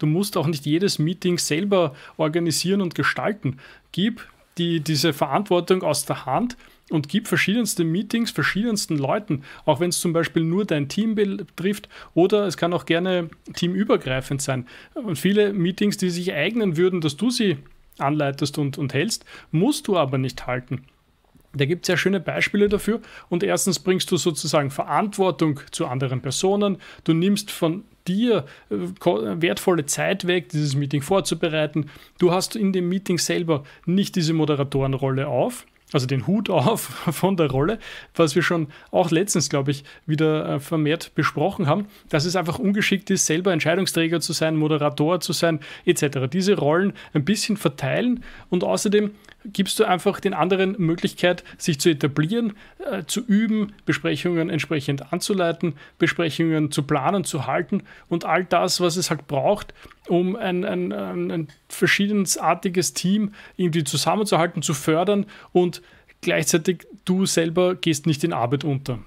Du musst auch nicht jedes Meeting selber organisieren und gestalten. Gib die, diese Verantwortung aus der Hand und gib verschiedenste Meetings verschiedensten Leuten, auch wenn es zum Beispiel nur dein Team betrifft oder es kann auch gerne teamübergreifend sein. Und viele Meetings, die sich eignen würden, dass du sie anleitest und, und hältst, musst du aber nicht halten. Da gibt es ja schöne Beispiele dafür. Und erstens bringst du sozusagen Verantwortung zu anderen Personen. Du nimmst von dir äh, wertvolle Zeit weg, dieses Meeting vorzubereiten. Du hast in dem Meeting selber nicht diese Moderatorenrolle auf, also den Hut auf von der Rolle, was wir schon auch letztens, glaube ich, wieder äh, vermehrt besprochen haben, dass es einfach ungeschickt ist, selber Entscheidungsträger zu sein, Moderator zu sein, etc. Diese Rollen ein bisschen verteilen und außerdem gibst du einfach den anderen Möglichkeit, sich zu etablieren, äh, zu üben, Besprechungen entsprechend anzuleiten, Besprechungen zu planen, zu halten und all das, was es halt braucht, um ein, ein, ein, ein verschiedensartiges Team irgendwie zusammenzuhalten, zu fördern und gleichzeitig du selber gehst nicht in Arbeit unter.